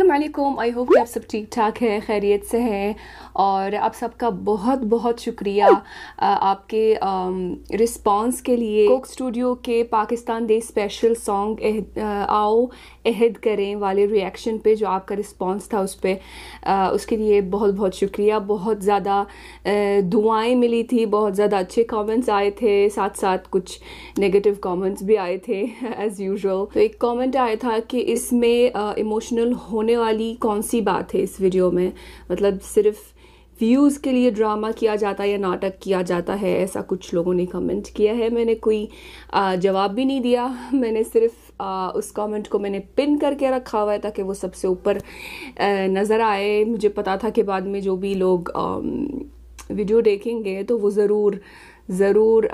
असलकुम I hope कि आप सब ठीक ठाक हैं खैरियत से हैं और आप सबका बहुत बहुत शुक्रिया आपके रिस्पांस के लिए कोक स्टूडियो के पाकिस्तान डे स्पेशल सॉन्ग आओ अहद करें वाले रिएक्शन पे जो आपका रिस्पांस था उस पर उसके लिए बहुत बहुत शुक्रिया बहुत ज़्यादा दुआएं मिली थी बहुत ज़्यादा अच्छे कमेंट्स आए थे साथ साथ कुछ नेगेटिव कमेंट्स भी आए थे एज़ यूजल तो एक कमेंट आया था कि इसमें इमोशनल होने होने वाली कौन सी बात है इस वीडियो में मतलब सिर्फ व्यूज़ के लिए ड्रामा किया जाता है या नाटक किया जाता है ऐसा कुछ लोगों ने कमेंट किया है मैंने कोई जवाब भी नहीं दिया मैंने सिर्फ उस कमेंट को मैंने पिन करके रखा हुआ है ताकि वो सबसे ऊपर नज़र आए मुझे पता था कि बाद में जो भी लोग वीडियो देखेंगे तो वो ज़रूर ज़रूर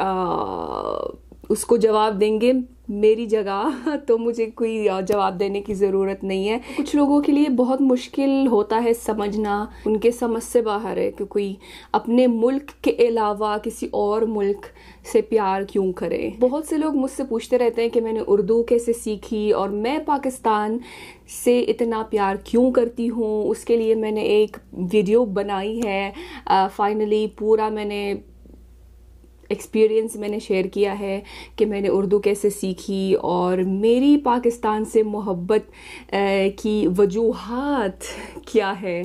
उसको जवाब देंगे मेरी जगह तो मुझे कोई जवाब देने की ज़रूरत नहीं है कुछ लोगों के लिए बहुत मुश्किल होता है समझना उनके समझ से बाहर है कि कोई अपने मुल्क के अलावा किसी और मुल्क से प्यार क्यों करे बहुत से लोग मुझसे पूछते रहते हैं कि मैंने उर्दू कैसे सीखी और मैं पाकिस्तान से इतना प्यार क्यों करती हूँ उसके लिए मैंने एक वीडियो बनाई है फाइनली पूरा मैंने एक्सपीरियंस मैंने शेयर किया है कि मैंने उर्दू कैसे सीखी और मेरी पाकिस्तान से मोहब्बत की वजूहत क्या है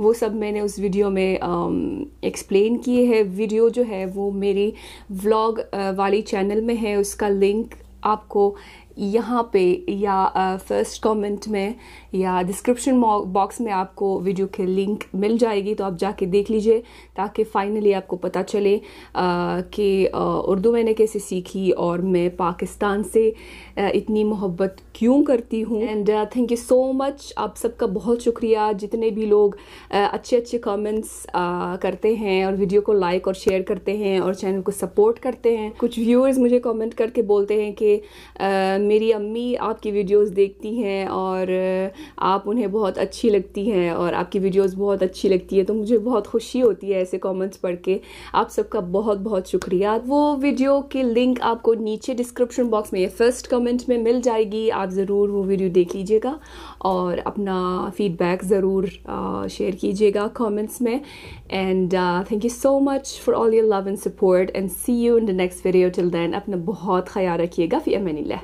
वो सब मैंने उस वीडियो में एक्सप्लेन किए है वीडियो जो है वो मेरी व्लॉग वाली चैनल में है उसका लिंक आपको यहाँ पे या फर्स्ट uh, कमेंट में या डिस्क्रिप्शन बॉक्स में आपको वीडियो के लिंक मिल जाएगी तो आप जाके देख लीजिए ताकि फाइनली आपको पता चले uh, कि uh, उर्दू मैंने कैसे सीखी और मैं पाकिस्तान से uh, इतनी मोहब्बत क्यों करती हूँ and thank you so much आप सबका बहुत शुक्रिया जितने भी लोग uh, अच्छे अच्छे कमेंट्स करते हैं और वीडियो को लाइक और शेयर करते हैं और चैनल को सपोर्ट करते हैं कुछ व्यूअर्स मुझे कॉमेंट करके बोलते हैं कि मेरी अम्मी आपकी वीडियोस देखती हैं और आप उन्हें बहुत अच्छी लगती हैं और आपकी वीडियोस बहुत अच्छी लगती है तो मुझे बहुत खुशी होती है ऐसे कमेंट्स पढ़ के आप सबका बहुत बहुत शुक्रिया वो वीडियो के लिंक आपको नीचे डिस्क्रिप्शन बॉक्स में या फर्स्ट कमेंट में मिल जाएगी आप ज़रूर वो वीडियो देख लीजिएगा और अपना फीडबैक ज़रूर शेयर कीजिएगा कॉमेंट्स में and thank you so much for all your love and support and see you in the next video till then अपना बहुत ख्याल रखिएगा फ़ी अमन